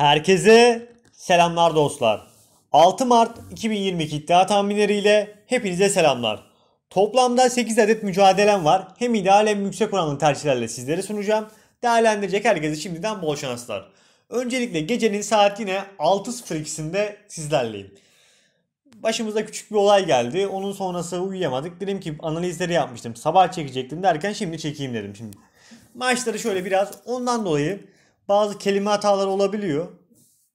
Herkese selamlar dostlar. 6 Mart 2022 iddia tahminleriyle hepinize selamlar. Toplamda 8 adet mücadelem var. Hem ideal hem yüksek oranlı tercihlerle sizlere sunacağım. Değerlendirecek herkese şimdiden bol şanslar. Öncelikle gecenin saat yine 6.02'sinde sizlerleyim. Başımıza küçük bir olay geldi. Onun sonrası uyuyamadık. Dedim ki analizleri yapmıştım. Sabah çekecektim derken şimdi çekeyim dedim şimdi. Maçları şöyle biraz ondan dolayı bazı kelime hataları olabiliyor.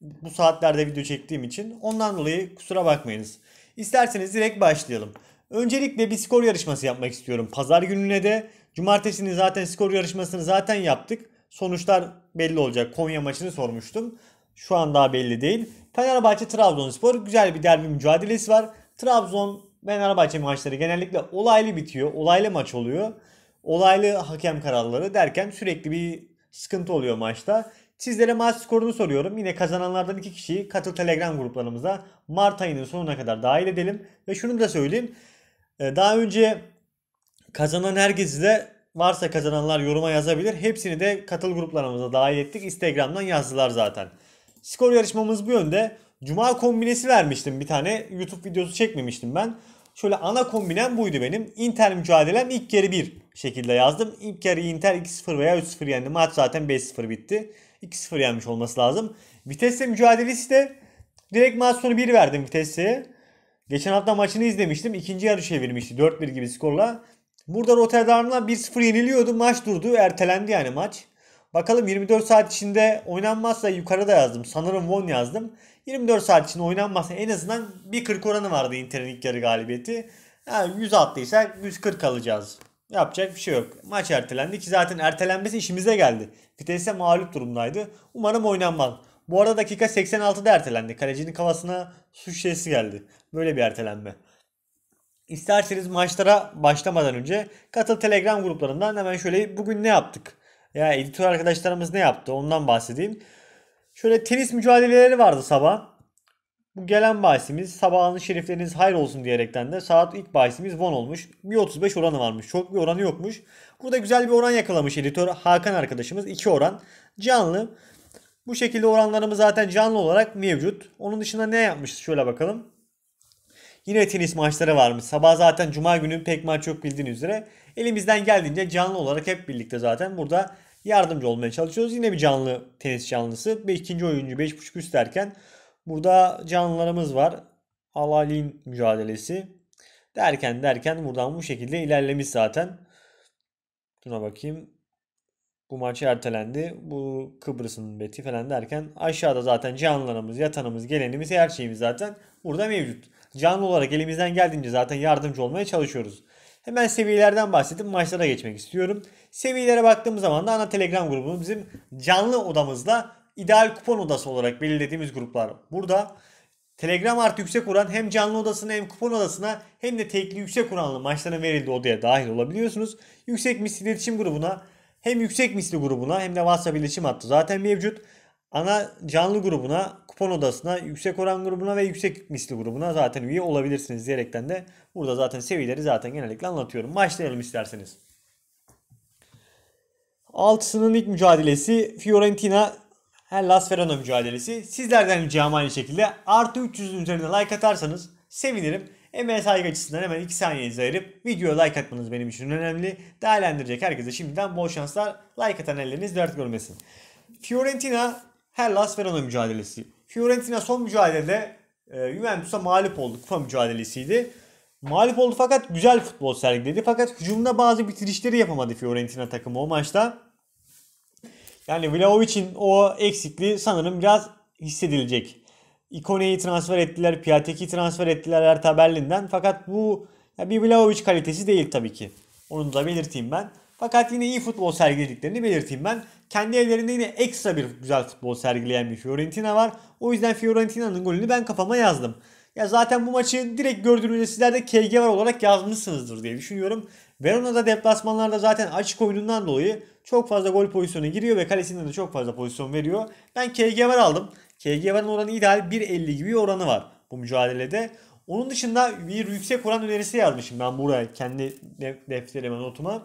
Bu saatlerde video çektiğim için. Ondan dolayı kusura bakmayınız. İsterseniz direkt başlayalım. Öncelikle bir skor yarışması yapmak istiyorum. Pazar gününe de cumartesini zaten skor yarışmasını zaten yaptık. Sonuçlar belli olacak. Konya maçını sormuştum. Şu an daha belli değil. Fenerbahçe Trabzonspor güzel bir derbi mücadelesi var. Trabzon Fenerbahçe maçları genellikle olaylı bitiyor. Olaylı maç oluyor. Olaylı hakem kararları derken sürekli bir sıkıntı oluyor maçta. Sizlere maç skorunu soruyorum. Yine kazananlardan iki kişiyi katıl Telegram gruplarımıza Mart ayının sonuna kadar dahil edelim. Ve şunu da söyleyeyim. Ee, daha önce kazanan herkesi de varsa kazananlar yoruma yazabilir. Hepsini de katıl gruplarımıza dahil ettik. Instagram'dan yazdılar zaten. Skor yarışmamız bu yönde. Cuma kombinesi vermiştim bir tane. YouTube videosu çekmemiştim ben. Şöyle ana kombinem buydu benim. Inter mücadelem ilk geri bir şekilde yazdım. İlk yarı Inter 2-0 veya 3-0 yendi. Maç zaten 5-0 bitti. 2-0 yenmiş olması lazım. Vitesse mücadelesi de direkt maç sonu 1 verdim Vitesse'ye. Geçen hafta maçını izlemiştim. İkinci yarı çevirmişti 4-1 gibi skorla. Burada Rotterdam'la 1-0 yeniliyordu. Maç durdu. Ertelendi yani maç. Bakalım 24 saat içinde oynanmazsa yukarıda yazdım. Sanırım won yazdım. 24 saat içinde oynanmazsa en azından 1.40 oranı vardı Inter'in ilk yarı galibiyeti. Yani 100 attıysa 140 alacağız. Yapacak bir şey yok. Maç ertelendi ki zaten ertelenmesi işimize geldi. Vitesse mağlup durumdaydı. Umarım oynanmaz. Bu arada dakika 86'da ertelendi. Kalecinin kafasına su şişesi geldi. Böyle bir ertelenme. İsterseniz maçlara başlamadan önce katıl Telegram gruplarından hemen şöyle bugün ne yaptık? Ya editör arkadaşlarımız ne yaptı? Ondan bahsedeyim. Şöyle tenis mücadeleleri vardı sabah. Bu gelen bahisimiz sabahınız şerifleriniz hayır olsun diyerekten de saat ilk bahsimiz Von olmuş. 1.35 oranı varmış. Çok bir oranı yokmuş. Burada güzel bir oran yakalamış editör Hakan arkadaşımız. 2 oran. Canlı. Bu şekilde oranlarımız zaten canlı olarak mevcut. Onun dışında ne yapmışız şöyle bakalım. Yine tenis maçları varmış. Sabah zaten cuma günü pek maç yok bildiğiniz üzere. Elimizden geldiğince canlı olarak hep birlikte zaten burada yardımcı olmaya çalışıyoruz. Yine bir canlı tenis canlısı. Ve oyuncu 5.5 üst derken Burada canlılarımız var. Alalin mücadelesi. Derken derken buradan bu şekilde ilerlemiş zaten. Şuna bakayım. Bu maç ertelendi. Bu Kıbrıs'ın beti falan derken aşağıda zaten canlılarımız, yatanımız, gelenimiz her şeyimiz zaten burada mevcut. Canlı olarak elimizden geldiğince zaten yardımcı olmaya çalışıyoruz. Hemen seviyelerden bahsedip maçlara geçmek istiyorum. Seviyelere baktığımız zaman da ana telegram grubumuz bizim canlı odamızla ideal kupon odası olarak belirlediğimiz gruplar burada. Telegram artı yüksek oran hem canlı odasına hem kupon odasına hem de tekli yüksek oranlı maçların verildiği odaya dahil olabiliyorsunuz. Yüksek misli iletişim grubuna hem yüksek misli grubuna hem de WhatsApp iletişim hattı zaten mevcut. Ana canlı grubuna, kupon odasına, yüksek oran grubuna ve yüksek misli grubuna zaten üye olabilirsiniz diyerekten de burada zaten seviyeleri zaten genellikle anlatıyorum. Başlayalım isterseniz. Altısının ilk mücadelesi Fiorentina her Las Verona mücadelesi. Sizlerden ricam aynı şekilde artı 300'ün üzerine like atarsanız sevinirim. Emeğe saygı açısından hemen 2 saniyenizi ayırıp videoya like atmanız benim için önemli. Değerlendirecek herkese şimdiden bol şanslar. Like atan elleriniz dert görmesin. Fiorentina her Las Verona mücadelesi. Fiorentina son mücadelede e, Juventus'a mağlup oldu. Kupa mücadelesiydi. Mağlup oldu fakat güzel futbol sergiledi. Fakat hücumda bazı bitirişleri yapamadı Fiorentina takımı o maçta. Yani Vlahovic'in o eksikliği sanırım biraz hissedilecek. Ikone'yi transfer ettiler, Piatek'i transfer ettiler Hertha Berlin'den. Fakat bu bir Vlahovic kalitesi değil tabii ki. Onu da belirteyim ben. Fakat yine iyi futbol sergilediklerini belirteyim ben. Kendi evlerinde yine ekstra bir güzel futbol sergileyen bir Fiorentina var. O yüzden Fiorentina'nın golünü ben kafama yazdım. Ya zaten bu maçı direkt gördüğünüzde sizler de KG var olarak yazmışsınızdır diye düşünüyorum. Verona'da deplasmanlarda zaten açık oyunundan dolayı çok fazla gol pozisyonu giriyor ve kalesinden de çok fazla pozisyon veriyor. Ben KG var aldım. KG varın oranı ideal 1.50 gibi bir oranı var bu mücadelede. Onun dışında bir yüksek oran önerisi yazmışım ben buraya kendi defterime notuma.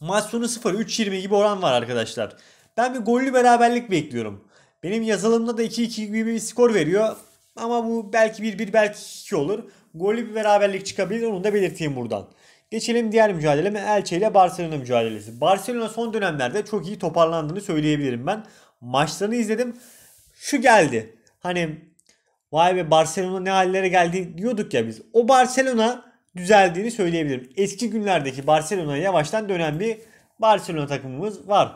Maç sonu 0 3 gibi oran var arkadaşlar. Ben bir gollü beraberlik bekliyorum. Benim yazılımda da 2-2 gibi bir skor veriyor. Ama bu belki 1-1 belki 2 olur. Golü bir beraberlik çıkabilir onu da belirteyim buradan. Geçelim diğer mücadeleme Elche ile Barcelona mücadelesi. Barcelona son dönemlerde çok iyi toparlandığını söyleyebilirim ben. Maçlarını izledim. Şu geldi. Hani vay be Barcelona ne hallere geldi diyorduk ya biz. O Barcelona düzeldiğini söyleyebilirim. Eski günlerdeki Barcelona'ya yavaştan dönen bir Barcelona takımımız var.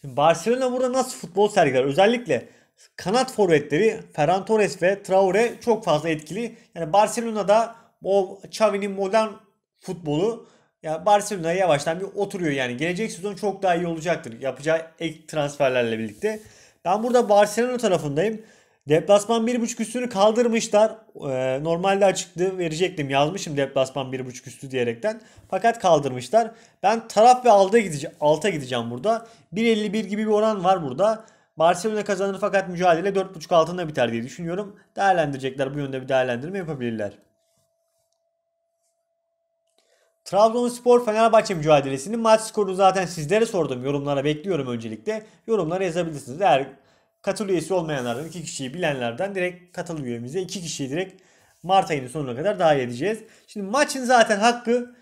Şimdi Barcelona burada nasıl futbol sergiler? Özellikle Kanat forvetleri Ferran Torres ve Traore çok fazla etkili. Yani Barcelona'da o Xavi'nin modern futbolu ya yani Barcelona'ya yavaştan bir oturuyor yani. Gelecek sezon çok daha iyi olacaktır yapacağı ek transferlerle birlikte. Ben burada Barcelona tarafındayım. Deplasman 1.5 üstünü kaldırmışlar. Ee, normalde açıktı verecektim yazmışım deplasman 1.5 üstü diyerekten. Fakat kaldırmışlar. Ben taraf ve alta gideceğim, alta gideceğim burada. 1.51 gibi bir oran var burada. Barcelona kazanır fakat mücadele 4.5 altında biter diye düşünüyorum. Değerlendirecekler bu yönde bir değerlendirme yapabilirler. Trabzonspor Fenerbahçe mücadelesinin maç skorunu zaten sizlere sordum. Yorumlara bekliyorum öncelikle. Yorumlara yazabilirsiniz. Eğer katıl üyesi olmayanlardan iki kişiyi bilenlerden direkt katıl üyemize iki kişiyi direkt Mart ayının sonuna kadar dahil edeceğiz. Şimdi maçın zaten hakkı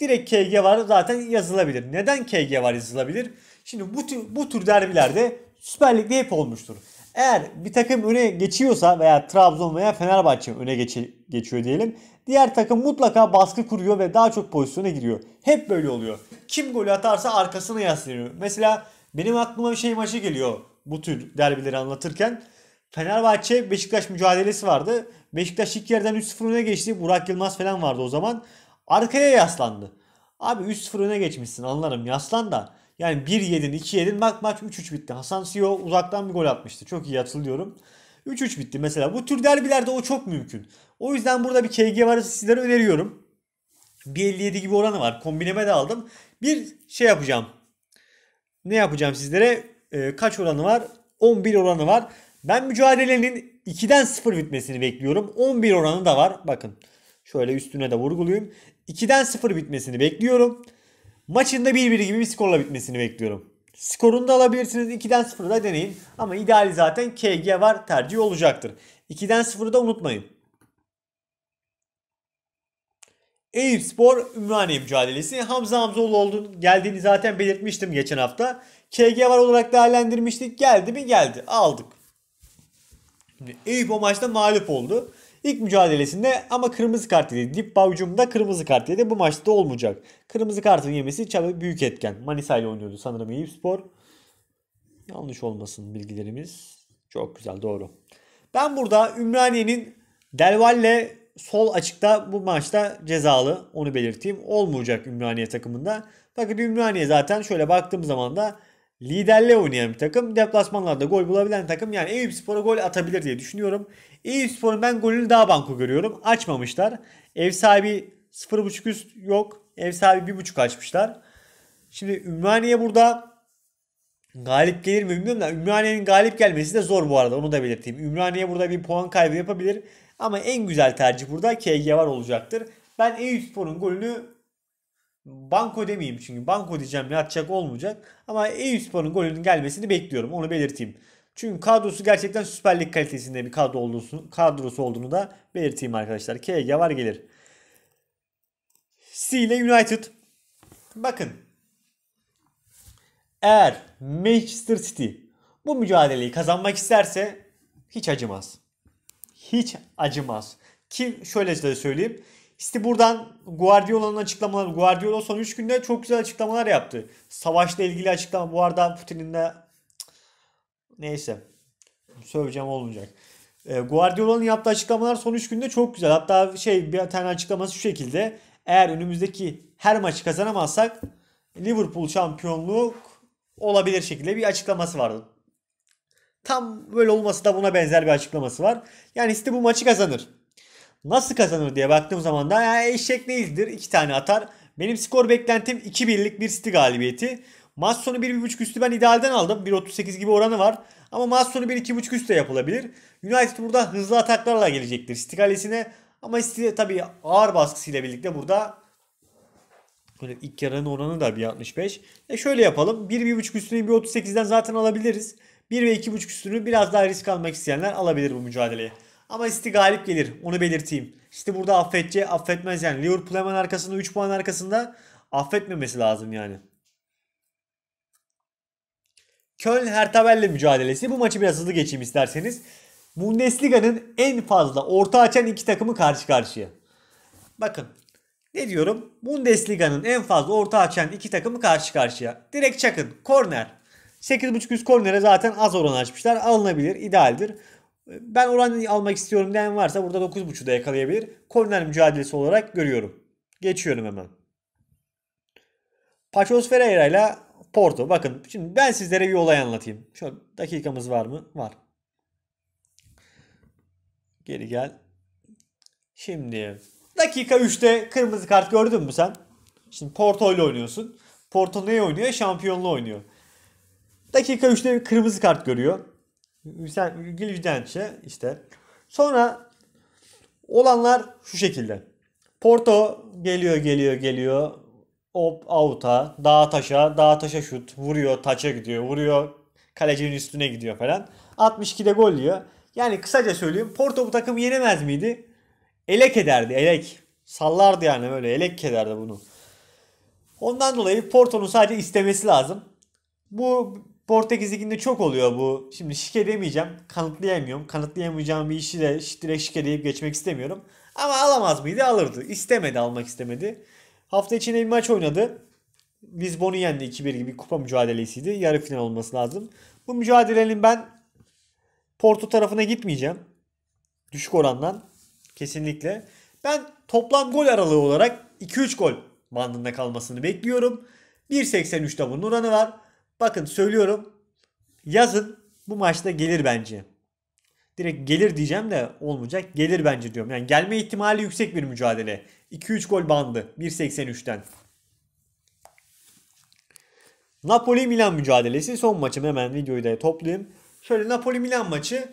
direkt KG var zaten yazılabilir. Neden KG var yazılabilir? Şimdi bu bu tür derbilerde Süper Lig'de hep olmuştur. Eğer bir takım öne geçiyorsa veya Trabzon veya Fenerbahçe öne geçi, geçiyor diyelim. Diğer takım mutlaka baskı kuruyor ve daha çok pozisyona giriyor. Hep böyle oluyor. Kim golü atarsa arkasına yaslanıyor. Mesela benim aklıma bir şey maçı geliyor bu tür derbileri anlatırken. Fenerbahçe Beşiktaş mücadelesi vardı. Beşiktaş ilk yerden 3-0 öne geçti. Burak Yılmaz falan vardı o zaman. Arkaya yaslandı. Abi 3-0 öne geçmişsin anlarım yaslan da yani 1 yedin, 2 yedin, bak maç 3-3 bitti. Hasan Sio e uzaktan bir gol atmıştı. Çok iyi hatırlıyorum. 3-3 bitti mesela. Bu tür derbilerde o çok mümkün. O yüzden burada bir KG varası sizlere öneriyorum. 1.57 gibi oranı var. Kombineme de aldım. Bir şey yapacağım. Ne yapacağım sizlere? E, kaç oranı var? 11 oranı var. Ben mücadelenin 2'den 0 bitmesini bekliyorum. 11 oranı da var. Bakın şöyle üstüne de vurgulayayım. 2'den 0 bitmesini bekliyorum. Maçın da 1-1 gibi bir skorla bitmesini bekliyorum. Skorunu da alabilirsiniz. 2'den 0'a da deneyin. Ama ideali zaten KG var tercih olacaktır. 2'den 0'ı da unutmayın. Eyüp Spor Ümraniye mücadelesi. Hamza Hamzoğlu olduğunu geldiğini zaten belirtmiştim geçen hafta. KG var olarak değerlendirmiştik. Geldi mi geldi. Aldık. Eyüp o maçta mağlup oldu. İlk mücadelesinde ama kırmızı kart yedi. Dip Bavcum'da kırmızı kart yedi. Bu maçta olmayacak. Kırmızı kartın yemesi çabuk büyük etken. Manisa ile oynuyordu sanırım Eyüp Spor. Yanlış olmasın bilgilerimiz. Çok güzel doğru. Ben burada Ümraniye'nin Delvalle sol açıkta bu maçta cezalı. Onu belirteyim. Olmayacak Ümraniye takımında. Fakat Ümraniye zaten şöyle baktığım zaman da liderle oynayan bir takım. Deplasmanlarda gol bulabilen takım. Yani Eyüp Spor'a gol atabilir diye düşünüyorum. Eyüp Spor'un ben golünü daha banko görüyorum. Açmamışlar. Ev sahibi 0.5 üst yok. Ev sahibi 1.5 açmışlar. Şimdi Ümraniye burada galip gelir mi bilmiyorum da Ümraniye'nin galip gelmesi de zor bu arada onu da belirteyim. Ümraniye burada bir puan kaybı yapabilir ama en güzel tercih burada KG var olacaktır. Ben Eyüp Spor'un golünü Banko demeyeyim çünkü banko diyeceğim yatacak olmayacak. Ama Eyüspan'ın golünün gelmesini bekliyorum onu belirteyim. Çünkü kadrosu gerçekten Süper Lig kalitesinde bir kadro olduğunu, kadrosu olduğunu da belirteyim arkadaşlar. KG var gelir. C ile United. Bakın. Eğer Manchester City bu mücadeleyi kazanmak isterse hiç acımaz. Hiç acımaz. Ki şöyle de söyleyeyim. İşte buradan Guardiola'nın açıklamaları. Guardiola son 3 günde çok güzel açıklamalar yaptı. Savaşla ilgili açıklama. Bu arada Putin'in de neyse söyleyeceğim olmayacak. Ee, Guardiola'nın yaptığı açıklamalar son 3 günde çok güzel. Hatta şey bir tane açıklaması şu şekilde. Eğer önümüzdeki her maçı kazanamazsak Liverpool şampiyonluk olabilir şekilde bir açıklaması vardı. Tam böyle olması da buna benzer bir açıklaması var. Yani işte bu maçı kazanır nasıl kazanır diye baktığım zaman da yani eşek değildir. 2 tane atar. Benim skor beklentim 2-1'lik bir City galibiyeti. Maç sonu 1.5 üstü ben idealden aldım. 1.38 gibi oranı var. Ama maç sonu 1.2.5 üstü de yapılabilir. United burada hızlı ataklarla gelecektir City kalesine. Ama City tabii ağır baskısıyla birlikte burada Böyle ilk yarının oranı da 1.65. E şöyle yapalım. 1-1.5 üstünü 1.38'den zaten alabiliriz. 1 ve 2.5 üstünü biraz daha risk almak isteyenler alabilir bu mücadeleyi. Ama City galip gelir. Onu belirteyim. İşte burada affetçe affetmez yani. Liverpool hemen arkasında 3 puan arkasında affetmemesi lazım yani. Köln Hertha Berlin mücadelesi. Bu maçı biraz hızlı geçeyim isterseniz. Bundesliga'nın en fazla orta açan iki takımı karşı karşıya. Bakın ne diyorum? Bundesliga'nın en fazla orta açan iki takımı karşı karşıya. Direkt çakın. Korner. 8.5 üst kornere zaten az oran açmışlar. Alınabilir. idealdir. Ben oran almak istiyorum diyen varsa burada da yakalayabilir. Korner mücadelesi olarak görüyorum. Geçiyorum hemen. Paços Ferreira ile Porto. Bakın şimdi ben sizlere bir olay anlatayım. Şöyle dakikamız var mı? Var. Geri gel. Şimdi dakika 3'te kırmızı kart gördün mü sen? Şimdi Porto ile oynuyorsun. Porto ne oynuyor? Şampiyonlu oynuyor. Dakika 3'te kırmızı kart görüyor. Gül Vicençi işte. Sonra olanlar şu şekilde. Porto geliyor geliyor geliyor. Hop avuta, dağ taşa, dağ taşa şut. Vuruyor, taça gidiyor. Vuruyor, kalecinin üstüne gidiyor falan. 62'de gol yiyor. Yani kısaca söyleyeyim. Porto bu takımı yenemez miydi? Elek ederdi, elek. Sallardı yani böyle elek ederdi bunu. Ondan dolayı Porto'nun sadece istemesi lazım. Bu Portekiz Ligi'nde çok oluyor bu. Şimdi şike demeyeceğim. Kanıtlayamıyorum. Kanıtlayamayacağım bir işi de direkt şike deyip geçmek istemiyorum. Ama alamaz mıydı? Alırdı. İstemedi almak istemedi. Hafta içinde bir maç oynadı. Lisbon'u yendi 2-1 gibi kupa mücadelesiydi. Yarı final olması lazım. Bu mücadelenin ben Porto tarafına gitmeyeceğim. Düşük orandan. Kesinlikle. Ben toplam gol aralığı olarak 2-3 gol bandında kalmasını bekliyorum. 1.83'te bunun oranı var. Bakın söylüyorum. Yazın bu maçta gelir bence. Direkt gelir diyeceğim de olmayacak. Gelir bence diyorum. Yani gelme ihtimali yüksek bir mücadele. 2-3 gol bandı 1.83'ten. Napoli-Milan mücadelesi son maçım hemen videoyu da toplayayım. Şöyle Napoli-Milan maçı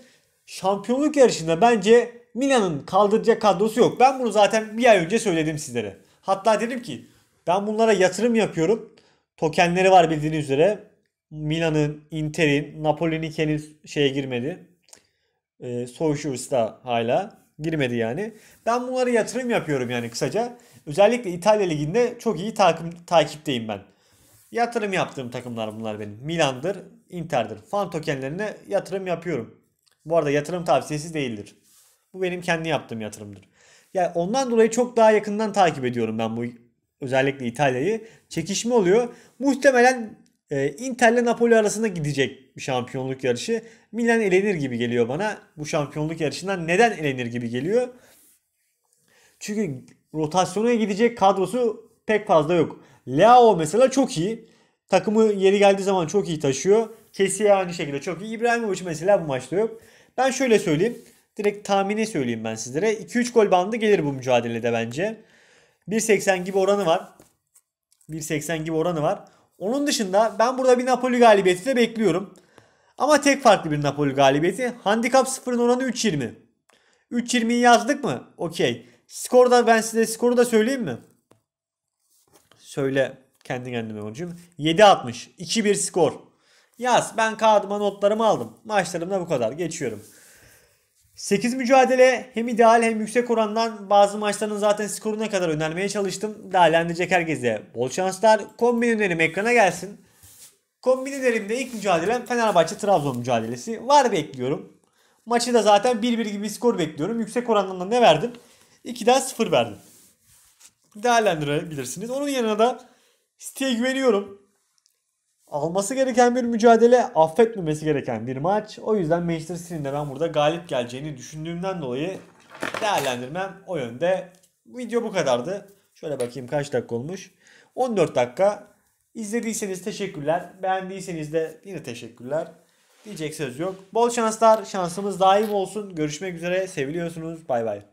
şampiyonluk yarışında bence Milan'ın kaldıracak kadrosu yok. Ben bunu zaten bir ay önce söyledim sizlere. Hatta dedim ki ben bunlara yatırım yapıyorum. Tokenleri var bildiğiniz üzere. Milan'ın, Inter'in, Napoli'nin henüz şeye girmedi. E, ee, Soğuşursta hala girmedi yani. Ben bunları yatırım yapıyorum yani kısaca. Özellikle İtalya Ligi'nde çok iyi takım takipteyim ben. Yatırım yaptığım takımlar bunlar benim. Milan'dır, Inter'dir. Fan tokenlerine yatırım yapıyorum. Bu arada yatırım tavsiyesi değildir. Bu benim kendi yaptığım yatırımdır. Yani ondan dolayı çok daha yakından takip ediyorum ben bu özellikle İtalya'yı. Çekişme oluyor. Muhtemelen e, Inter ile Napoli arasında gidecek bir şampiyonluk yarışı. Milan elenir gibi geliyor bana. Bu şampiyonluk yarışından neden elenir gibi geliyor? Çünkü rotasyona gidecek kadrosu pek fazla yok. Leo mesela çok iyi. Takımı yeri geldiği zaman çok iyi taşıyor. Kesiye aynı şekilde çok iyi. İbrahimovic mesela bu maçta yok. Ben şöyle söyleyeyim. Direkt tahmini söyleyeyim ben sizlere. 2-3 gol bandı gelir bu mücadelede bence. 1.80 gibi oranı var. 1.80 gibi oranı var. Onun dışında ben burada bir Napoli galibiyeti de bekliyorum. Ama tek farklı bir Napoli galibiyeti. Handikap 0'ın oranı 3.20. 3.20'yi yazdık mı? Okey. Skoru da ben size skoru da söyleyeyim mi? Söyle kendi kendime hocam. 7.60. 2-1 skor. Yaz. Ben kağıdıma notlarımı aldım. Maçlarımda bu kadar. Geçiyorum. 8 mücadele hem ideal hem yüksek orandan bazı maçların zaten skoruna kadar önermeye çalıştım. Değerlendirecek herkese bol şanslar. Kombin önerim ekrana gelsin. Kombin önerimde ilk mücadelem Fenerbahçe-Trabzon mücadelesi. Var bekliyorum. Maçı da zaten 1-1 gibi bir skor bekliyorum. Yüksek orandan da ne verdim? 2'den 0 verdim. Değerlendirebilirsiniz. Onun yanına da siteye güveniyorum. Alması gereken bir mücadele, affetmemesi gereken bir maç. O yüzden Manchester City'nin de ben burada galip geleceğini düşündüğümden dolayı değerlendirmem o yönde. Video bu kadardı. Şöyle bakayım kaç dakika olmuş. 14 dakika. İzlediyseniz teşekkürler. Beğendiyseniz de yine teşekkürler. Diyecek söz yok. Bol şanslar. Şansımız daim olsun. Görüşmek üzere. Seviliyorsunuz. Bay bay.